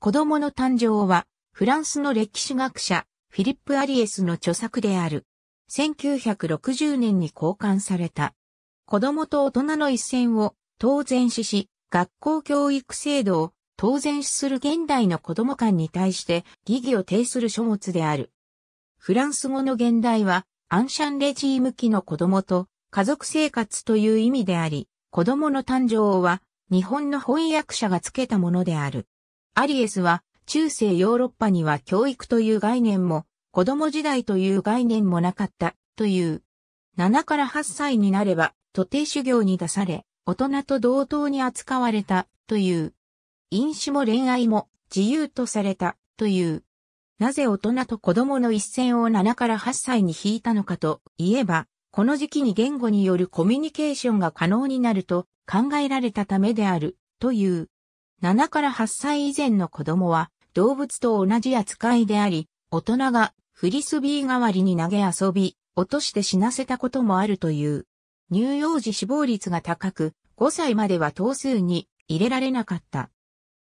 子供の誕生は、フランスの歴史学者、フィリップ・アリエスの著作である。1960年に交換された。子供と大人の一線を当然視し、学校教育制度を当然視する現代の子供間に対して疑義を呈する書物である。フランス語の現代は、アンシャンレジー向きの子供と家族生活という意味であり、子供の誕生は日本の翻訳者がつけたものである。アリエスは、中世ヨーロッパには教育という概念も、子供時代という概念もなかった、という。7から8歳になれば、徒弟修行に出され、大人と同等に扱われた、という。飲酒も恋愛も自由とされた、という。なぜ大人と子供の一線を7から8歳に引いたのかといえば、この時期に言語によるコミュニケーションが可能になると考えられたためである、という。7から8歳以前の子供は動物と同じ扱いであり、大人がフリスビー代わりに投げ遊び、落として死なせたこともあるという。乳幼児死亡率が高く、5歳までは頭数に入れられなかった。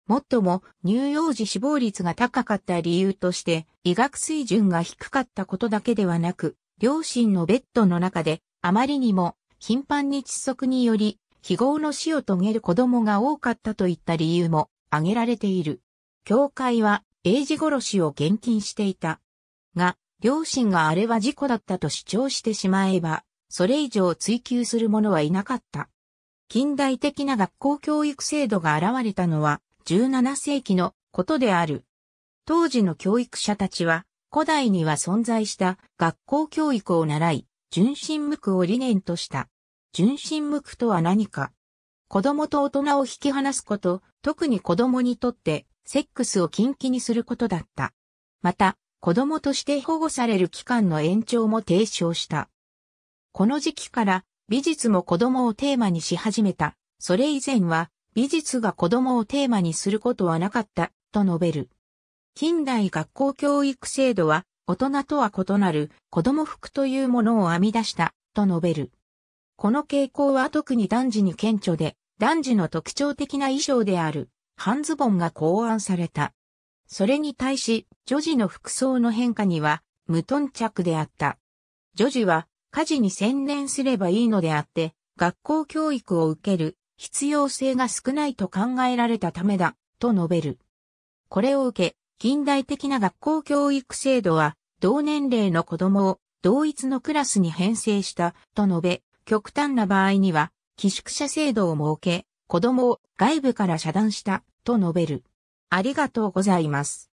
もっとも乳幼児死亡率が高かった理由として、医学水準が低かったことだけではなく、両親のベッドの中であまりにも頻繁に窒息により非業の死を遂げる子供が多かったといった理由も挙げられている。教会は、英治殺しを厳禁していた。が、両親があれは事故だったと主張してしまえば、それ以上追求する者はいなかった。近代的な学校教育制度が現れたのは17世紀のことである。当時の教育者たちは古代には存在した学校教育を習い、純真無垢を理念とした。純真無垢とは何か。子供と大人を引き離すこと、特に子供にとって、セックスを禁忌にすることだった。また、子供として保護される期間の延長も提唱した。この時期から、美術も子供をテーマにし始めた。それ以前は、美術が子供をテーマにすることはなかった、と述べる。近代学校教育制度は、大人とは異なる子供服というものを編み出した、と述べる。この傾向は特に男児に顕著で、男児の特徴的な衣装である、半ズボンが考案された。それに対し、女児の服装の変化には、無頓着であった。女児は、家事に専念すればいいのであって、学校教育を受ける必要性が少ないと考えられたためだ、と述べる。これを受け、近代的な学校教育制度は、同年齢の子供を同一のクラスに編成した、と述べ、極端な場合には、寄宿舎制度を設け、子供を外部から遮断した、と述べる。ありがとうございます。